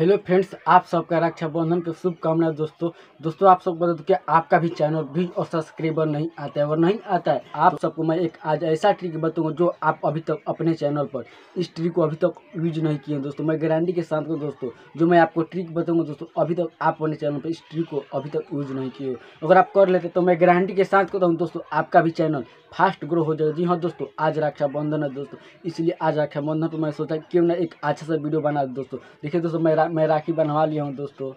hello friends आप सबका रक्षाबंधन की शुभकामनाएं दोस्तों दोस्तों आप सबको बता दो कि आपका भी चैनल भी और सब्सक्राइबर नहीं आता है और नहीं आता है आप सबको मैं एक आज ऐसा ट्रिक बताऊंगा जो आप अभी तक अपने चैनल पर इस ट्रिक को अभी तक यूज नहीं किए दोस्तों मैं गारंटी के साथ दोस्तों जो मैं आपको ट्रिक बताऊँगा दोस्तों अभी तक आप अपने चैनल पर इस ट्रिक को अभी तक यूज नहीं किए अगर आप कर लेते तो मैं गारंटी के साथ कहता हूँ दोस्तों आपका भी चैनल फास्ट ग्रो हो जाएगा जी हाँ दोस्तों आज रक्षाबंधन है दोस्तों इसलिए आज रक्षाबंधन पर मैं सोचा क्यों ना एक अच्छा सा वीडियो बना दोस्तों देखिए दोस्तों मैं रा, मैं राखी बनवा लिया हूँ दोस्तों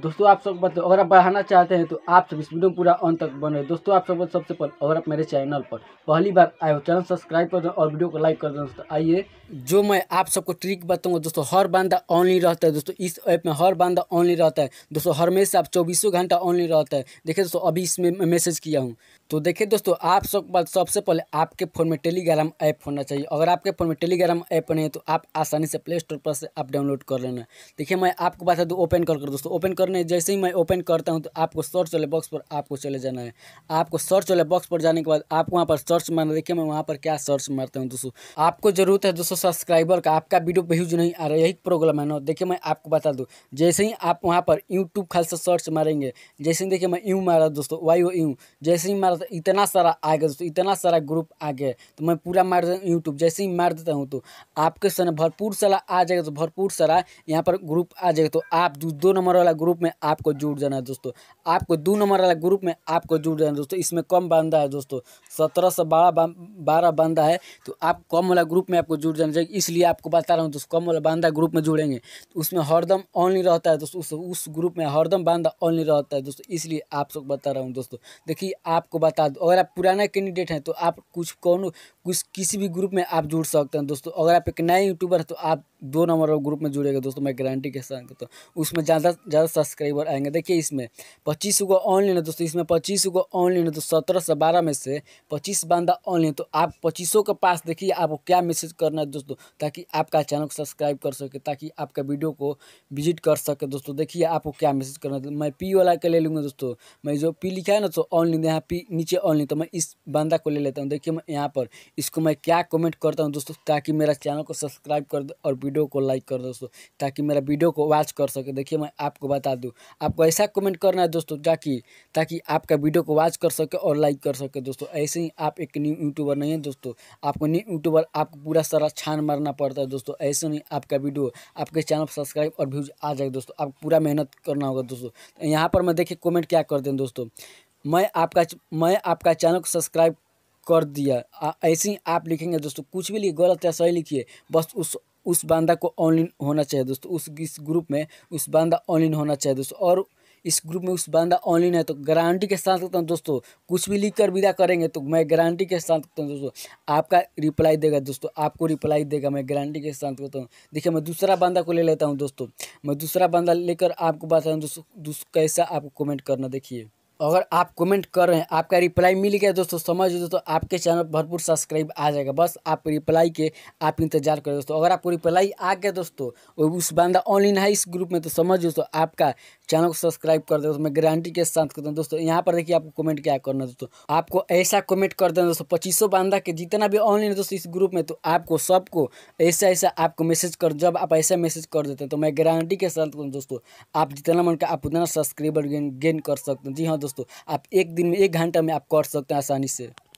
दोस्तों आप सब मतलब अगर आप बढ़ाना चाहते हैं तो आप सब इस वीडियो में पूरा अंत तक बने दोस्तों आप सब मतलब सबसे पहले अगर आप मेरे चैनल पर पहली बार आए हो चैनल सब्सक्राइब कर दें और वीडियो को लाइक कर दें दोस्तों आइए जो मैं आप सबको ट्रिक बताऊंगा दोस्तों हर बंदा ऑनली रहता है दोस्तों इस ऐप में हर बंदा ऑनली रहता है दोस्तों हर हमेशा आप चौबीसों घंटा ऑनली रहता है देखिए दोस्तों अभी इसमें मैसेज किया हूँ तो देखिए दोस्तों आप सब मतलब सबसे पहले आपके फ़ोन में टेलीग्राम ऐप होना चाहिए अगर आपके फ़ोन में टेलीग्राम ऐप नहीं है तो आप आसानी से प्ले स्टोर पर से आप डाउनलोड कर लेना देखिए मैं आपको बता दूँ ओपन कर दोस्तों ओपन करने जैसे ही मैं ओपन करता हूँ तो आपको सर्च वाले बॉक्स पर आपको चले जाना है आपको सर्च वाले बॉक्स पर जाने के बाद आपको वहाँ पर सर्च मारना देखिए मैं वहाँ पर क्या सर्च मारता हूँ दोस्तों आपको जरूरत है दोस्तों सब्सक्राइबर का आपका वीडियो व्यूज नहीं आ रहा यही प्रॉब्लम है ना देखिए मैं आपको बता दूँ जैसे ही आप वहाँ पर यूट्यूब खाल से सर्च मारेंगे जैसे ही देखिए मैं यूँ मारा दोस्तों वाई ओ यूँ जैसे ही मारा तो इतना सारा आ गया दोस्तों इतना सारा ग्रुप आ गया तो मैं पूरा मार देता हूँ यूट्यूब जैसे ही मार देता हूँ तो आपके सामने भरपूर सारा आ जाएगा तो भरपूर सारा यहाँ पर ग्रुप आ जाएगा तो आप दो नंबर वाला ग्रुप ग्रुप में आपको जुड़ जाना है दोस्तों आपको दो नंबर वाला ग्रुप में आपको जुड़ जाना दोस्तों इसमें कम बांधा है दोस्तों सत्रह से बारह बारह बांधा है तो आप कम वाला ग्रुप में आपको जुड़ जाना चाहिए इसलिए आपको बता रहा हूँ दोस्तों कम वाला बांधा ग्रुप में जुड़ेंगे तो उसमें हरदम ऑनली रहता है दोस्तों उस उस ग्रुप में हरदम बांधा ऑनली रहता है दोस्तों इसलिए आप सबको बता रहा हूँ दोस्तों देखिए आपको बता दो अगर आप पुराना कैंडिडेट हैं तो आप कुछ कौन कुछ किसी भी ग्रुप में आप जुड़ सकते हैं दोस्तों अगर आप एक नए यूट्यूबर हैं तो आप दो नंबर ग्रुप में जुड़ेगा दोस्तों मैं गारंटी के साथ तो उसमें ज़्यादा ज़्यादा सब्सक्राइबर आएंगे देखिए इसमें पच्चीस गो ऑनलाइन है दोस्तों इसमें पच्चीस गो ऑनलाइन है तो सत्रह से बारह में से पच्चीस बंदा ऑनलाइन तो आप पच्चीसों के पास देखिए आपको क्या मैसेज करना है दोस्तों ताकि आपका चैनल को सब्सक्राइब कर सके ताकि आपका वीडियो को विजिट कर सके दोस्तों देखिए आपको क्या मैसेज करना है मैं पी वाला के ले लूँगा दोस्तों मैं जो पी लिखा है ना तो ऑनलाइन यहाँ पी नीचे ऑनलाइन तो मैं इस बंदा को ले लेता हूँ देखिए मैं यहाँ पर इसको मैं क्या कमेंट करता हूँ दोस्तों ताकि मेरा चैनल को सब्सक्राइब कर दो और वीडियो को लाइक कर दोस्तों ताकि मेरा वीडियो को वॉच कर सके देखिए मैं आपको बता दूँ आपको ऐसा कमेंट करना है दोस्तों ताकि ताकि आपका वीडियो को वॉच कर सके और लाइक कर सके दोस्तों ऐसे ही आप एक न्यू यूट्यूबर नहीं है दोस्तों आपको न्यू यूट्यूबर आपको पूरा सारा छान मारना पड़ता है दोस्तों ऐसे नहीं आपका वीडियो आपके चैनल पर सब्सक्राइब और व्यूज आ जाएगा दोस्तों आपको पूरा मेहनत करना होगा दोस्तों तो यहाँ पर मैं देखिए कॉमेंट क्या कर दें दोस्तों मैं आपका मैं आपका चैनल को सब्सक्राइब कर दिया ऐसे ही आप लिखेंगे दोस्तों कुछ भी लिखिए गलत या सही लिखिए बस उस उस बांदा को ऑनलाइन होना चाहिए दोस्तों उस इस ग्रुप में उस बांदा ऑनलाइन होना चाहिए दोस्तों और इस ग्रुप में उस बंदा ऑनलाइन है तो गारंटी के साथ सकता हूँ दोस्तों कुछ भी लिख कर विदा करेंगे तो मैं गारंटी के साथ सकता हूँ दोस्तों आपका रिप्लाई देगा दोस्तों आपको रिप्लाई देगा मैं गारंटी के साथ करता हूँ देखिए मैं दूसरा बंदा को ले लेता हूँ दोस्तों मैं दूसरा बंदा लेकर आपको बताता हूँ दोस्तों कैसा आपको कमेंट करना देखिए तो अगर आप कमेंट कर रहे हैं आपका रिप्लाई मिल गया दोस्तों समझ दोस्तों आपके चैनल भरपूर सब्सक्राइब आ जाएगा बस आप रिप्लाई के आप इंतजार करें दोस्तों अगर आपको रिप्लाई आ गया दोस्तों उस बंदा ऑनलाइन है इस ग्रुप में तो समझ दोस्तों आपका चैनल को सब्सक्राइब कर दे दोस्तों मैं गारंटी के साथ करता हूँ दोस्तों यहाँ पर देखिए आपको कमेंट क्या करना दोस्तों आपको ऐसा कमेंट कर देना दोस्तों पच्चीसों बंदा के जितना भी ऑनलाइन दोस्तों इस ग्रुप में तो आपको सबको ऐसा ऐसा आपको मैसेज कर जब आप ऐसा मैसेज कर देते हैं तो मैं गारंटी के साथ दोस्तों आप जितना मन का आप उतना सब्सक्राइबर गेन कर सकते हैं जी हाँ दोस्तों दोस्तों आप एक दिन में एक घंटा में आप कर सकते हैं आसानी से